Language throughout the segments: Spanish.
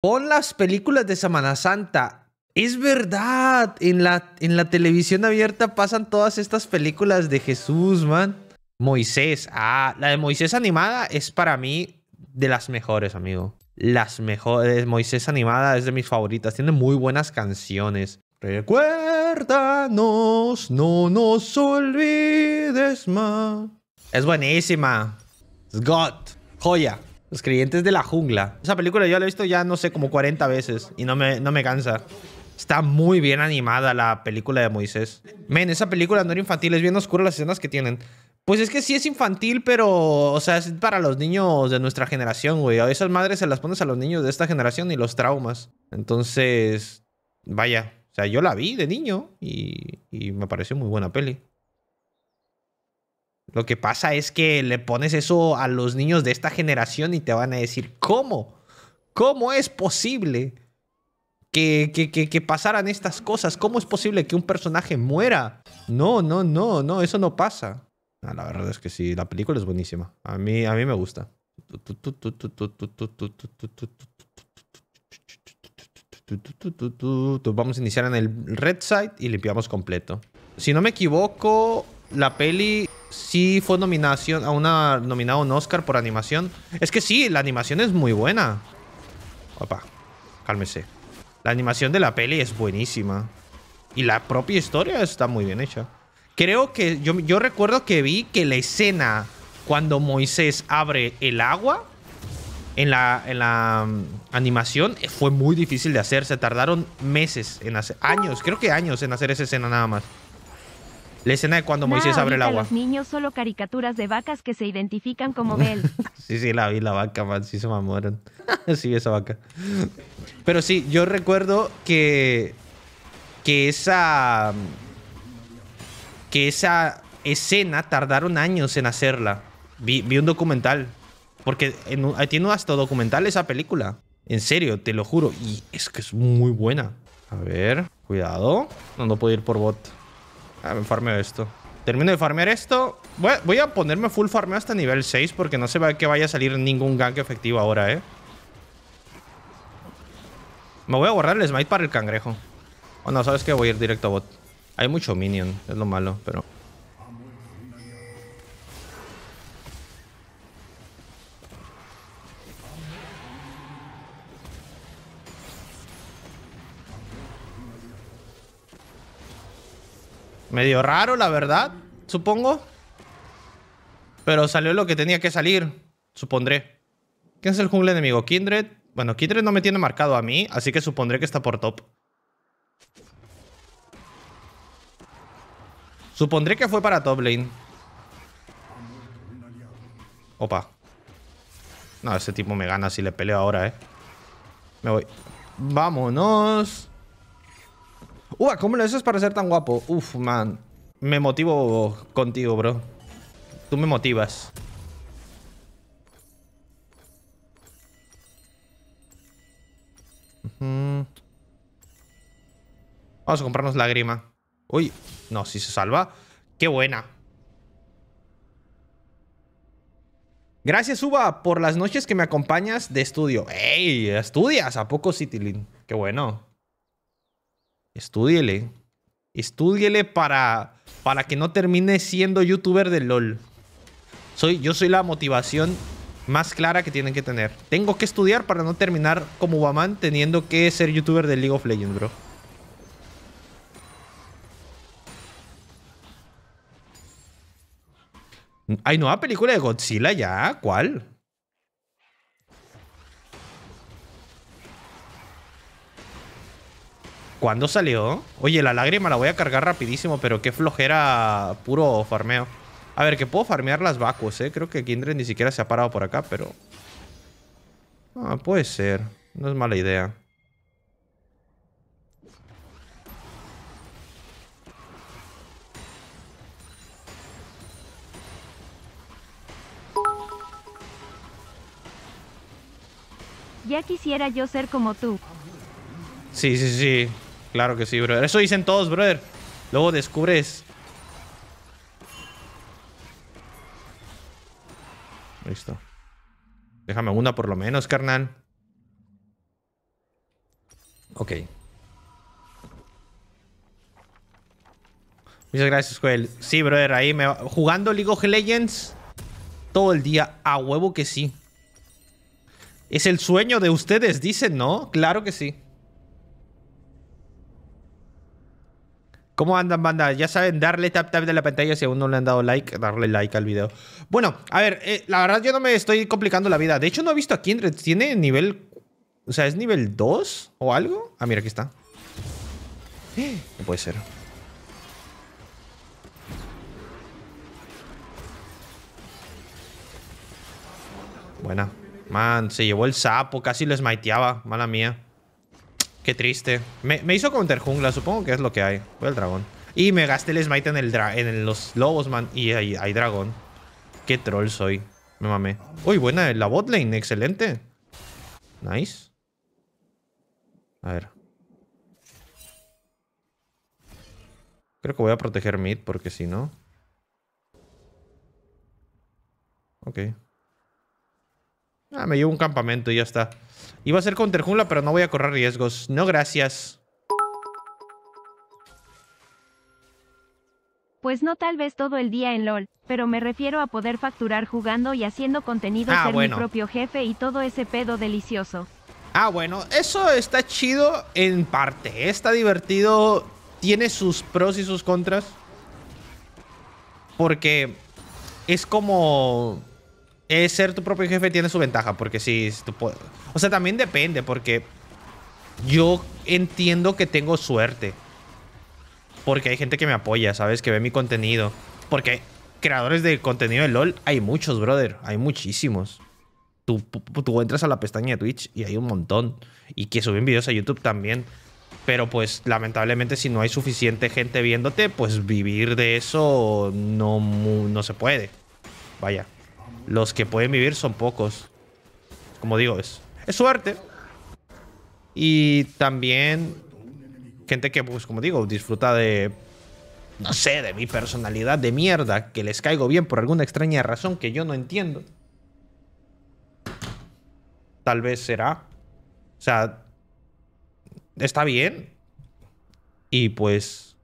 pon las películas de Semana Santa. Es verdad, en la, en la televisión abierta pasan todas estas películas de Jesús, man. Moisés, ah, la de Moisés animada es para mí de las mejores, amigo. Las mejores, Moisés animada es de mis favoritas, tiene muy buenas canciones. Recuérdanos, no nos olvides más. Es buenísima. Scott, God, joya. Los creyentes de la jungla. Esa película yo la he visto ya, no sé, como 40 veces y no me, no me cansa. Está muy bien animada la película de Moisés. Men, esa película no era infantil, es bien oscura las escenas que tienen. Pues es que sí es infantil, pero, o sea, es para los niños de nuestra generación, güey. A esas madres se las pones a los niños de esta generación y los traumas. Entonces, vaya, o sea, yo la vi de niño y me pareció muy buena peli. Lo que pasa es que le pones eso a los niños de esta generación y te van a decir, ¿cómo? ¿Cómo es posible que, pasaran estas cosas? ¿Cómo es posible que un personaje muera? No, no, no, no, eso no pasa. Ah, la verdad es que sí, la película es buenísima. A mí, a mí me gusta. Vamos a iniciar en el red side y limpiamos completo. Si no me equivoco, la peli sí fue nominación a un Oscar por animación. Es que sí, la animación es muy buena. Opa, cálmese. La animación de la peli es buenísima. Y la propia historia está muy bien hecha. Creo que yo, recuerdo que vi que la escena cuando Moisés abre el agua en la, la mm, animación eh, fue muy difícil de hacer. Se tardaron meses en hacer, años, creo que años en hacer esa escena nada más. La escena de cuando Moisés abre el agua. Los niños solo caricaturas de vacas que se identifican como sí, sí, la vi la vaca, man. Sí se mamaron. sí, esa vaca. Pero sí, yo recuerdo que. Que esa. Que esa escena tardaron años en hacerla. Vi, un documental. Porque en, tiene hasta documental esa película. En serio, te lo juro. Y es que es muy buena. A ver, cuidado. No, no puedo ir por bot. Ah, me farmeo esto. Termino de farmear esto. Voy a, ponerme full farmeo hasta nivel 6 porque no sé que vaya a salir ningún gank efectivo ahora, ¿eh? Me voy a guardar el smite para el cangrejo. O no, ¿sabes que Voy a ir directo a bot. Hay mucho minion, es lo malo, pero... Medio raro, la verdad, supongo. Pero salió lo que tenía que salir, supondré. ¿Quién es el jungle enemigo? Kindred. Bueno, Kindred no me tiene marcado a mí, así que supondré que está por top. Supondré que fue para top lane. Opa. No, ese tipo me gana si le peleo ahora, eh. Me voy. Vámonos. Uva, ¿cómo lo haces para ser tan guapo? Uf, man. Me motivo contigo, bro. Tú me motivas. Vamos a comprarnos lágrima. Uy, no, si se salva. ¡Qué buena! Gracias, Uva, por las noches que me acompañas de estudio. ¡Ey! ¿Estudias? ¿A poco, Citilin? ¡Qué bueno! Estúdiele. Estúdiele para, para que no termine siendo youtuber de LOL. Soy, yo soy la motivación más clara que tienen que tener. Tengo que estudiar para no terminar como Waman teniendo que ser youtuber de League of Legends, bro. Hay nueva película de Godzilla ya. ¿Cuál? ¿Cuándo salió? Oye, la lágrima la voy a cargar rapidísimo, pero qué flojera puro farmeo. A ver, que puedo farmear las vacuas, ¿eh? Creo que Kindred ni siquiera se ha parado por acá, pero... Ah, puede ser. No es mala idea. Ya quisiera yo ser como tú. Sí, sí, sí. Claro que sí, brother. Eso dicen todos, brother. Luego descubres. Listo. Déjame una por lo menos, carnal. Ok. Muchas gracias, Joel. Sí, brother, ahí me va. Jugando League of Legends todo el día. A huevo que sí. Es el sueño de ustedes, dicen, ¿no? Claro que sí. ¿Cómo andan, banda? Ya saben, darle tap tap de la pantalla si aún no le han dado like, darle like al video. Bueno, a ver, eh, la verdad yo no me estoy complicando la vida. De hecho, no he visto a Kindred. ¿Tiene nivel. O sea, ¿es nivel 2 o algo? Ah, mira, aquí está. No puede ser. Buena. Man, se llevó el sapo, casi lo smiteaba. Mala mía triste. Me, hizo counter jungla, supongo que es lo que hay. Voy al dragón. Y me gasté el smite en, el dra en los lobos, man. Y hay, hay, dragón. Qué troll soy. Me mamé. Uy, buena la botlane. Excelente. Nice. A ver. Creo que voy a proteger mid porque si no... Ok. Ah, me llevo un campamento y ya está. Iba a ser con jungla, pero no voy a correr riesgos. No, gracias. Pues no tal vez todo el día en LOL, pero me refiero a poder facturar jugando y haciendo contenido, ah, ser mi propio jefe y todo ese pedo delicioso. Ah, bueno, eso está chido en parte. ¿eh? Está divertido, tiene sus pros y sus contras. Porque es como es ser tu propio jefe tiene su ventaja, porque si, tú puedes... O sea, también depende, porque yo entiendo que tengo suerte. Porque hay gente que me apoya, ¿sabes? Que ve mi contenido. Porque creadores de contenido de LOL hay muchos, brother. Hay muchísimos. Tú, entras a la pestaña de Twitch y hay un montón. Y que suben videos a YouTube también. Pero pues lamentablemente si no hay suficiente gente viéndote, pues vivir de eso no, no se puede. Vaya. Los que pueden vivir son pocos. Como digo, es, es suerte. Y también gente que, pues como digo, disfruta de, no sé, de mi personalidad de mierda, que les caigo bien por alguna extraña razón que yo no entiendo. Tal vez será. O sea, está bien. Y pues,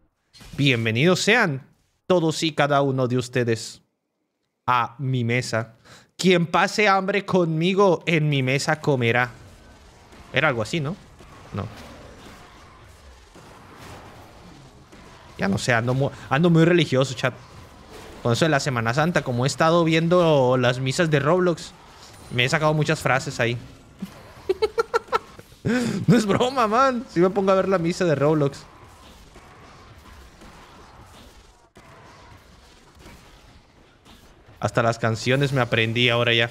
bienvenidos sean todos y cada uno de ustedes a mi mesa. Quien pase hambre conmigo en mi mesa comerá. Era algo así, ¿no? No. Ya no sé, ando muy, religioso, chat. Con eso de la Semana Santa, como he estado viendo las misas de Roblox, me he sacado muchas frases ahí. no es broma, man. Si me pongo a ver la misa de Roblox. Hasta las canciones me aprendí ahora ya.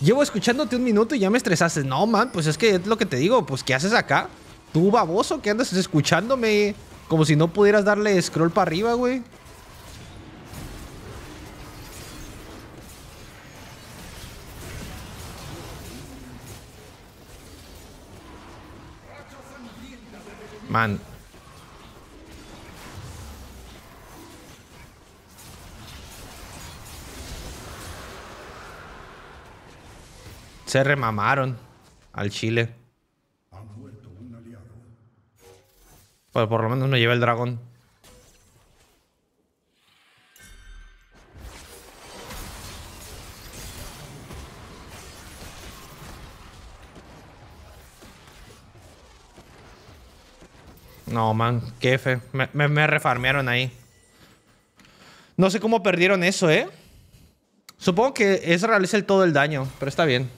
Llevo escuchándote un minuto y ya me estresaste. No, man, pues es que es lo que te digo. Pues, ¿qué haces acá? Tú, baboso, que andas escuchándome como si no pudieras darle scroll para arriba, güey. Man, Se remamaron al Chile. Pues por lo menos me lleva el dragón. No, man, qué fe. Me, refarmearon ahí. No sé cómo perdieron eso, ¿eh? Supongo que Es realiza el todo el daño, pero está bien.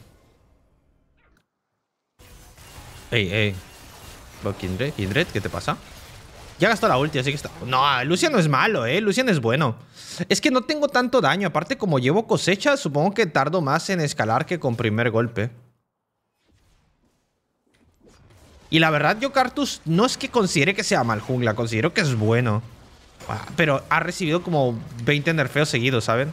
Ey, ey. Kindred, ¿qué te pasa? Ya gastó la ulti, así que está... No, Lucian no es malo, ¿eh? Lucian es bueno. Es que no tengo tanto daño. Aparte, como llevo cosecha, supongo que tardo más en escalar que con primer golpe. Y la verdad, yo Cartus no es que considere que sea mal jungla. Considero que es bueno. Ah, pero ha recibido como 20 nerfeos seguidos, ¿saben?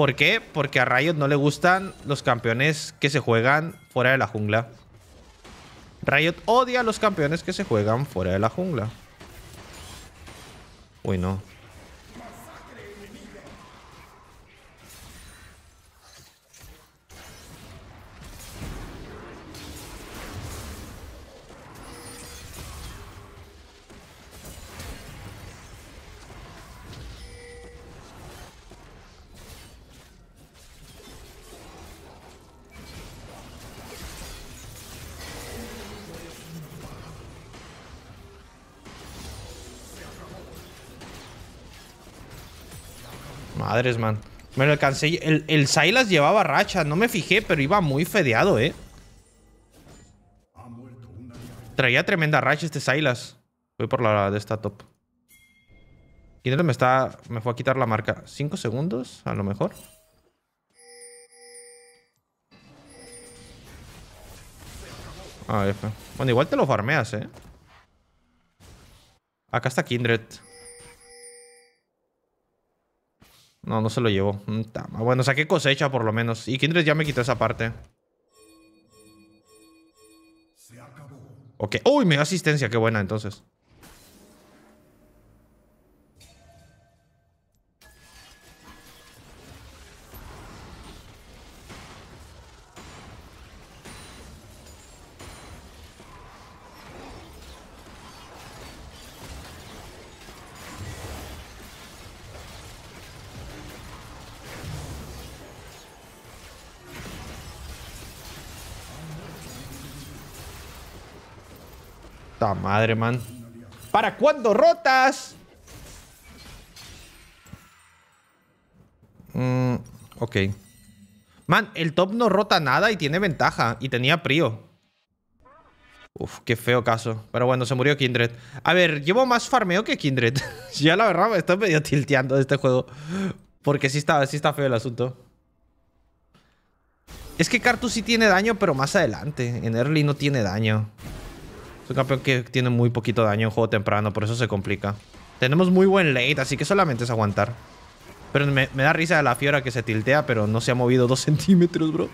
¿Por qué? Porque a Riot no le gustan los campeones que se juegan fuera de la jungla. Riot odia a los campeones que se juegan fuera de la jungla. Uy, no. madres, man. Bueno, el alcancé El, el Silas llevaba racha. No me fijé, pero iba muy fedeado, eh. Traía tremenda racha este Silas. Voy por la de esta top. Kindred me está. Me fue a quitar la marca. 5 segundos? A lo mejor. Ah, Bueno, igual te lo farmeas, eh. Acá está Kindred. No, no se lo llevó. Mm, bueno, saqué cosecha por lo menos. Y Kindred ya me quitó esa parte. Ok. Uy, me asistencia. Qué buena entonces. madre, man. ¿Para cuándo rotas? Mm, ok. Man, el top no rota nada y tiene ventaja. Y tenía prio. Uf, qué feo caso. Pero bueno, se murió Kindred. A ver, llevo más farmeo que Kindred. ya la verdad me estoy medio tilteando de este juego. Porque sí está, sí está feo el asunto. Es que Cartus sí tiene daño, pero más adelante. En early no tiene daño un campeón que tiene muy poquito daño en juego temprano, por eso se complica. Tenemos muy buen late, así que solamente es aguantar. Pero me, da risa de la fiora que se tiltea, pero no se ha movido dos centímetros, bro.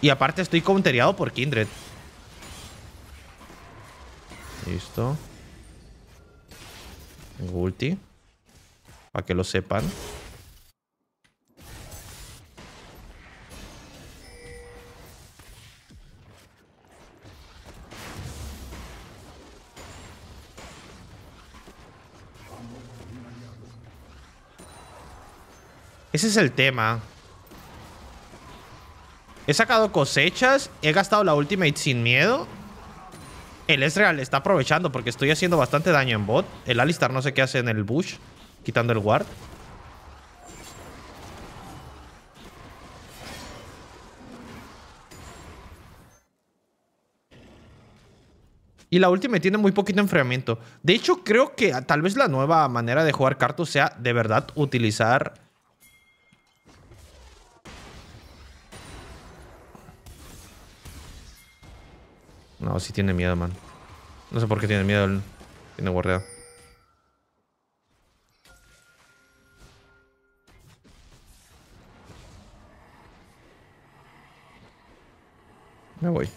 Y aparte estoy countereado por Kindred. Listo. Tengo ulti. Para que lo sepan. Ese es el tema. He sacado cosechas. He gastado la ultimate sin miedo. El Ezreal está aprovechando porque estoy haciendo bastante daño en bot. El Alistar no sé qué hace en el bush. Quitando el ward. Y la ultimate tiene muy poquito enfriamiento. De hecho, creo que tal vez la nueva manera de jugar cartos sea de verdad utilizar No, sí tiene miedo, man. No sé por qué tiene miedo Tiene guardado. Me voy.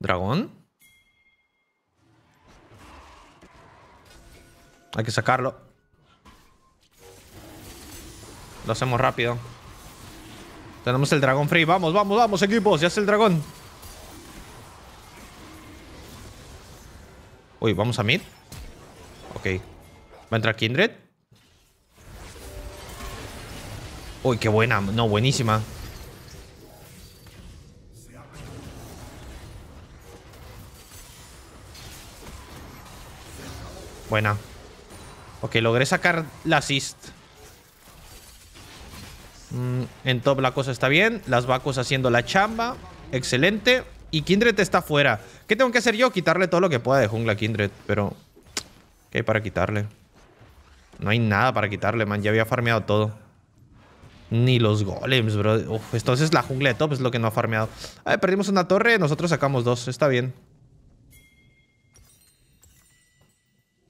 ¿Dragón? Hay que sacarlo. Lo hacemos rápido. Tenemos el dragón free. Vamos, vamos, vamos, equipos. Ya es el dragón. Uy, vamos a mid. Ok. ¿Va a entrar Kindred? Uy, qué buena. No, buenísima. Buena. Ok, logré sacar la assist. Mm, en top la cosa está bien. Las vacos haciendo la chamba. Excelente. Y Kindred está fuera. ¿Qué tengo que hacer yo? Quitarle todo lo que pueda de jungla Kindred. Pero... ¿Qué hay para quitarle? No hay nada para quitarle, man. Ya había farmeado todo. Ni los golems, bro. Uf, entonces la jungla de top es lo que no ha farmeado. ver, perdimos una torre. Nosotros sacamos dos. Está bien.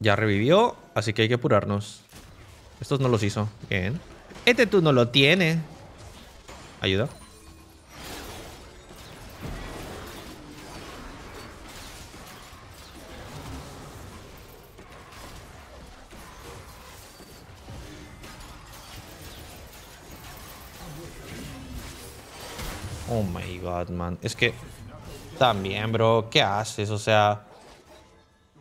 Ya revivió, así que hay que apurarnos. Estos no los hizo. Bien. Este tú no lo tiene. Ayuda. Oh my god, man. Es que también, bro, ¿qué haces? O sea,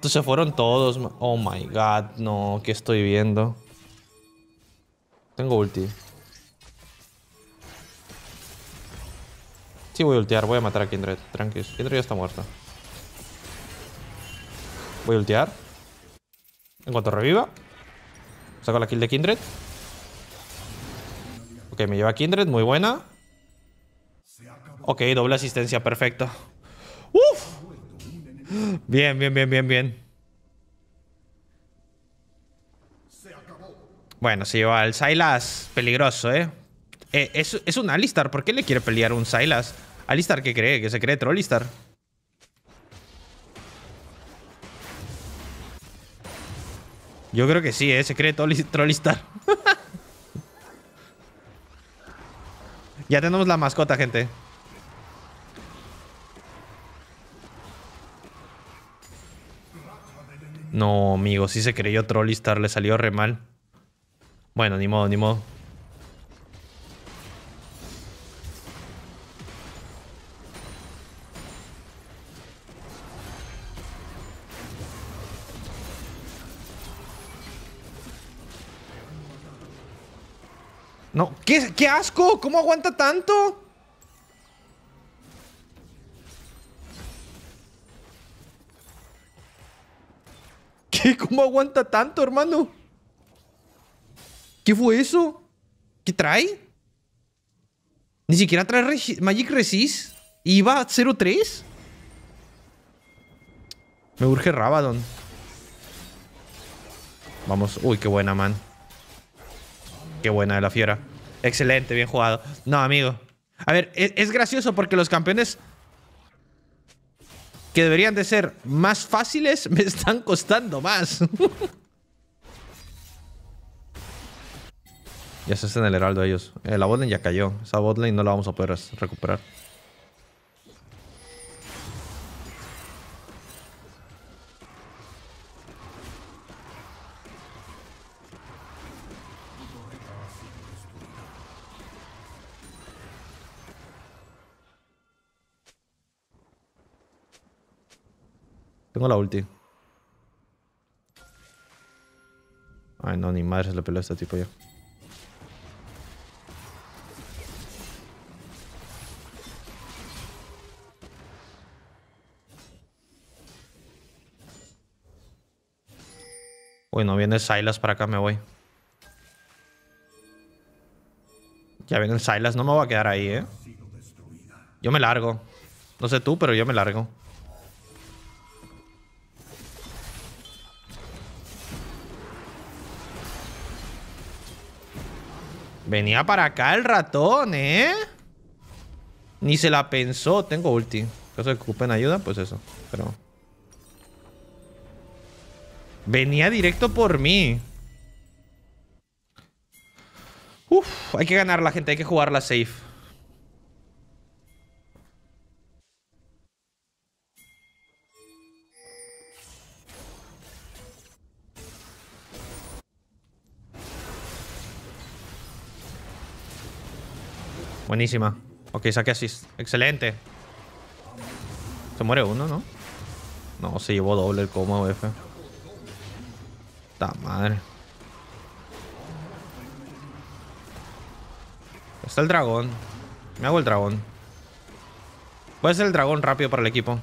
se fueron todos. Oh my god, no, ¿qué estoy viendo? Tengo ulti. Sí, voy a ultear, voy a matar a Kindred, tranquilos. Kindred ya está muerta. Voy a ultear. En cuanto reviva, saco la kill de Kindred. Ok, me lleva Kindred, muy buena. Ok, doble asistencia, perfecto. ¡Uf! Bien, bien, bien, bien, bien. Bueno, se lleva al Silas. Peligroso, ¿eh? ¿eh? es, es, un Alistar. ¿Por qué le quiere pelear un Silas? Alistar, ¿qué cree? ¿Que se cree Trollistar? Yo creo que sí, ¿eh? Se cree Trollistar. ya tenemos la mascota, gente. No, amigo, sí se creyó Trollistar, le salió re mal. Bueno, ni modo, ni modo. No, ¿qué, qué asco? ¿Cómo aguanta tanto? ¿Y ¿Cómo aguanta tanto, hermano? ¿Qué fue eso? ¿Qué trae? Ni siquiera trae Magic Resist. ¿Y va a 0-3? Me urge Rabadon. Vamos. Uy, qué buena, man. Qué buena de la fiera. Excelente, bien jugado. No, amigo. A ver, e-, es gracioso porque los campeones que deberían de ser más fáciles me están costando más. ya se hacen el heraldo ellos. Eh, la botlane ya cayó. Esa botlane no la vamos a poder recuperar. Tengo la ulti. Ay, no, ni madre se le peló a este tipo ya. Uy, no viene Silas para acá, me voy. Ya viene Silas, no me voy a quedar ahí, ¿eh? Yo me largo. No sé tú, pero yo me largo. Venía para acá el ratón, ¿eh? Ni se la pensó. Tengo ulti. Caso que ocupen ayuda, pues eso. Pero... Venía directo por mí. Uf, hay que ganar la gente. Hay que jugarla safe. Buenísima. Ok, saque asist Excelente. Se muere uno, ¿no? No, se llevó doble el coma, F. está madre. Está el dragón. Me hago el dragón. Puede ser el dragón rápido para el equipo.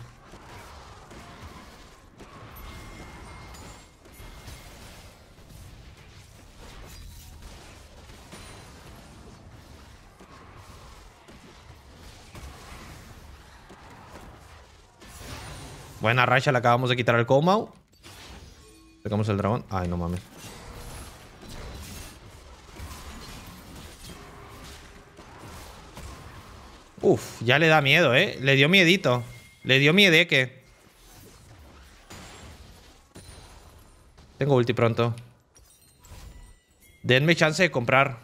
la racha, le acabamos de quitar el coma. Pegamos el dragón. Ay, no mames. Uf, ya le da miedo, ¿eh? Le dio miedito. Le dio que Tengo ulti pronto. Denme chance de comprar.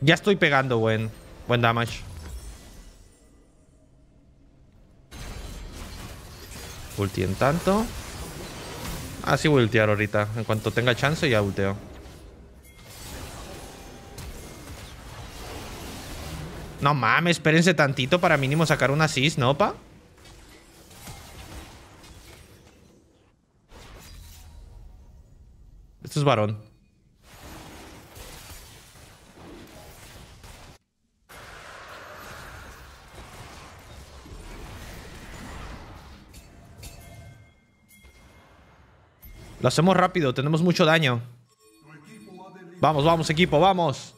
Ya estoy pegando buen, buen damage. Ulti en tanto. Así ah, sí voy a ultiar ahorita. En cuanto tenga chance ya ulteo. No mames, espérense tantito para mínimo sacar una sis, ¿no, pa? Esto es varón. Lo hacemos rápido, tenemos mucho daño. Vamos, vamos, equipo, vamos.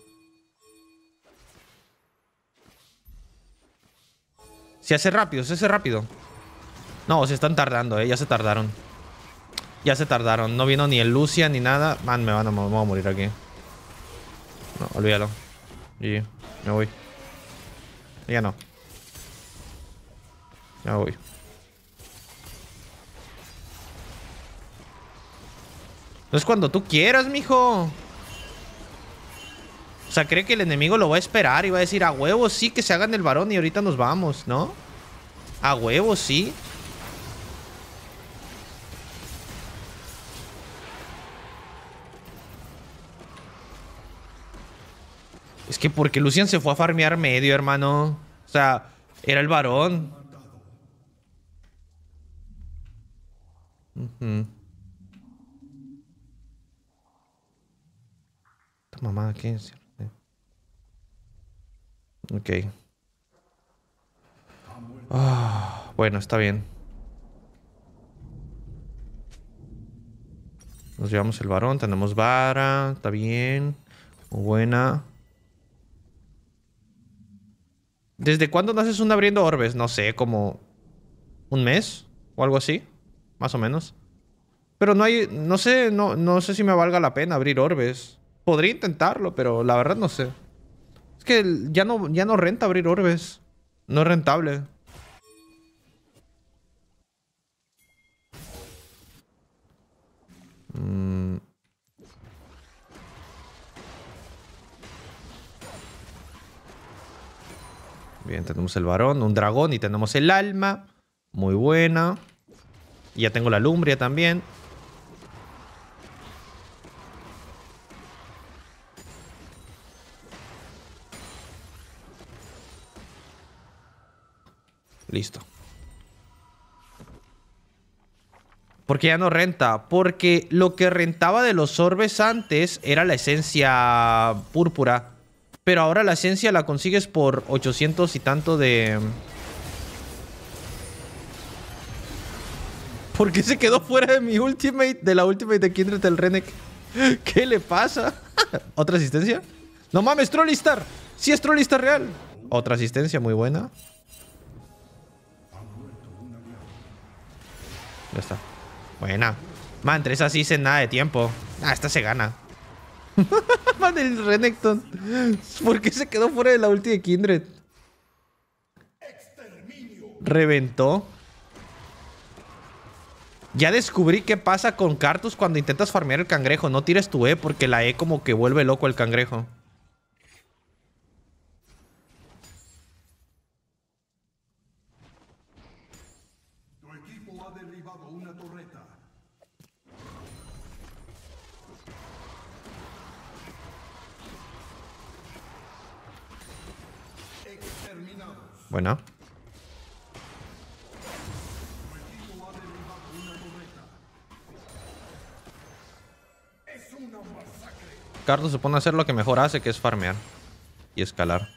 Se hace rápido, se hace rápido. No, se están tardando, eh. Ya se tardaron. Ya se tardaron. No vino ni el Lucia ni nada. Man, me van a, a morir aquí. No, olvídalo. Y me voy. Ya no. Ya voy. No es cuando tú quieras, mijo. O sea, cree que el enemigo lo va a esperar y va a decir, a huevos, sí que se hagan el varón y ahorita nos vamos, ¿no? A huevos, sí. Es que porque Lucian se fue a farmear medio, hermano. O sea, era el varón. mamá aquí. Ok. Ah, bueno, está bien. Nos llevamos el varón. Tenemos vara. Está bien. Muy buena. ¿Desde cuándo naces haces un abriendo orbes? No sé, como un mes o algo así, más o menos. Pero no hay, no sé, no, no sé si me valga la pena abrir orbes. Podría intentarlo, pero la verdad no sé. Es que ya no, ya no renta abrir orbes. No es rentable. Mm. Bien, tenemos el varón, un dragón y tenemos el alma. Muy buena. ya tengo la lumbria también. Listo. Porque ya no renta. Porque lo que rentaba de los orbes antes era la esencia púrpura. Pero ahora la esencia la consigues por 800 y tanto de... ¿Por qué se quedó fuera de mi ultimate? De la ultimate de Kindred del Renek. ¿Qué le pasa? ¿Otra asistencia? No mames, Trollistar. Sí es Trollistar real. Otra asistencia muy buena. Ya está. Buena. Man, tres así se nada de tiempo. Ah, esta se gana. Man, el Renekton. ¿Por qué se quedó fuera de la ulti de Kindred? Reventó. Ya descubrí qué pasa con Cartus cuando intentas farmear el cangrejo. No tires tu E porque la E como que vuelve loco el cangrejo. Buena. Carlos se pone a hacer lo que mejor hace, que es farmear y escalar.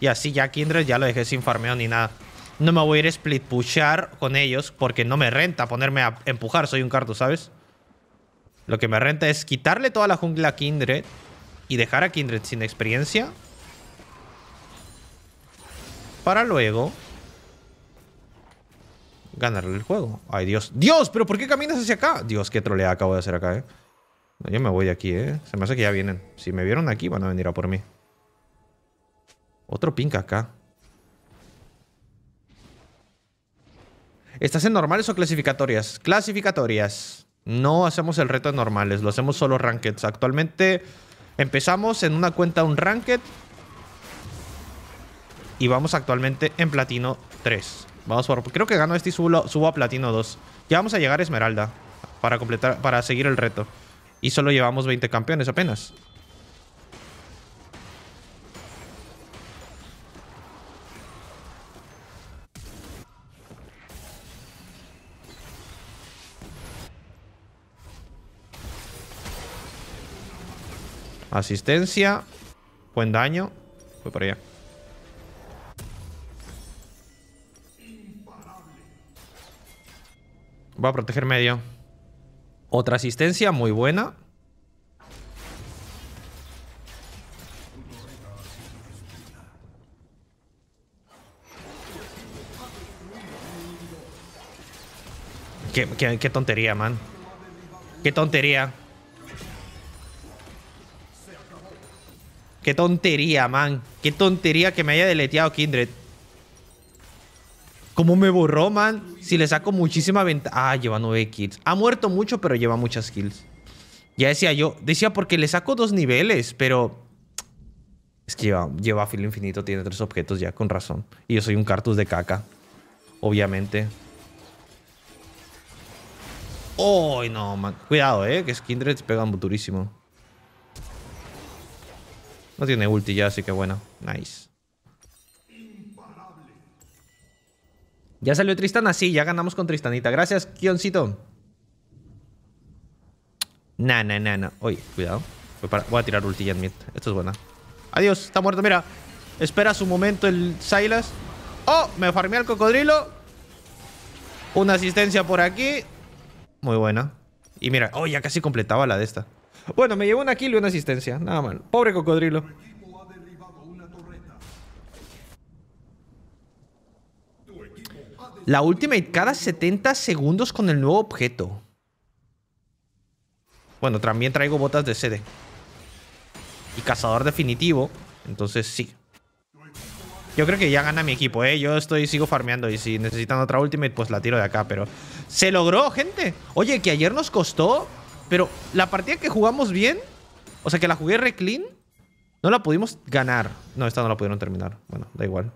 Y así ya Kindred ya lo dejé sin farmeo ni nada. No me voy a ir a split pushar con ellos porque no me renta ponerme a empujar. Soy un Cardo, ¿sabes? Lo que me renta es quitarle toda la jungla a Kindred y dejar a Kindred sin experiencia. Para luego ganarle el juego. Ay, Dios. ¡Dios! ¿Pero por qué caminas hacia acá? Dios, qué trolea acabo de hacer acá, ¿eh? yo me voy de aquí, ¿eh? Se me hace que ya vienen. Si me vieron aquí, van a venir a por mí. Otro pink acá. ¿Estás en normales o clasificatorias? Clasificatorias. No hacemos el reto de normales, lo hacemos solo rankings Actualmente Empezamos en una cuenta un ranked. Y vamos actualmente en platino 3. Vamos por... Creo que gano este y subo, a platino 2. Ya vamos a llegar a Esmeralda. Para completar... Para seguir el reto. Y solo llevamos 20 campeones apenas. Asistencia. Buen daño. Voy por allá. Voy a proteger medio. Otra asistencia muy buena. Qué, qué tontería, man. Qué tontería. Qué tontería, man. Qué tontería que me haya deleteado Kindred. ¿Cómo me borró, man? Si le saco muchísima ventaja. Ah, lleva 9 kills. Ha muerto mucho, pero lleva muchas kills. Ya decía yo. Decía porque le saco dos niveles, pero... Es que lleva, lleva filo infinito, tiene tres objetos ya, con razón. Y yo soy un cartus de caca. Obviamente. ¡Oh, no, man! Cuidado, eh, que pega pegan durísimo. No tiene ulti ya, así que bueno. Nice. ¿Ya salió Tristana? así ya ganamos con Tristanita. Gracias, Kioncito. Nah, nah, nah, Oye, cuidado. Voy, a tirar ulti en mid. Esto es buena. Adiós, está muerto. Mira, espera su momento el Silas. ¡Oh! Me farmeé al cocodrilo. Una asistencia por aquí. Muy buena. Y mira, oh, ya casi completaba la de esta. Bueno, me llevo una kill y una asistencia. Nada mal. Pobre cocodrilo. La ultimate cada 70 segundos con el nuevo objeto. Bueno, también traigo botas de sede. Y cazador definitivo. Entonces sí. Yo creo que ya gana mi equipo, ¿eh? Yo estoy, sigo farmeando y si necesitan otra ultimate, pues la tiro de acá, pero... ¡Se logró, gente! Oye, que ayer nos costó pero la partida que jugamos bien, o sea, que la jugué re clean, no la pudimos ganar. No, esta no la pudieron terminar. Bueno, da igual.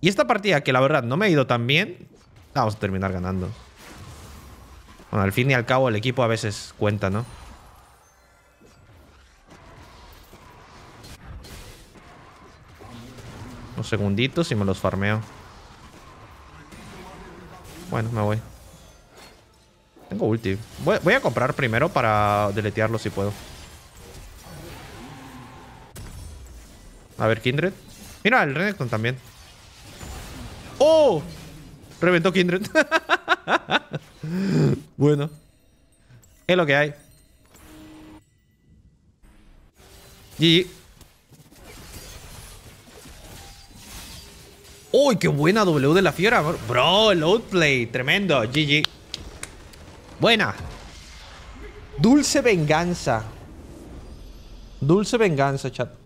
Y esta partida, que la verdad no me ha ido tan bien, vamos a terminar ganando. Bueno, al fin y al cabo el equipo a veces cuenta, ¿no? Unos segundito y me los farmeo. Bueno, me voy ulti. Voy, a comprar primero para deletearlo si puedo. A ver, Kindred. Mira, el Renekton también. ¡Oh! Reventó Kindred. bueno. Es lo que hay. GG. ¡Uy, qué buena W de la fiera! Bro, el outplay. Tremendo. GG. Buena. Dulce venganza. Dulce venganza, chat.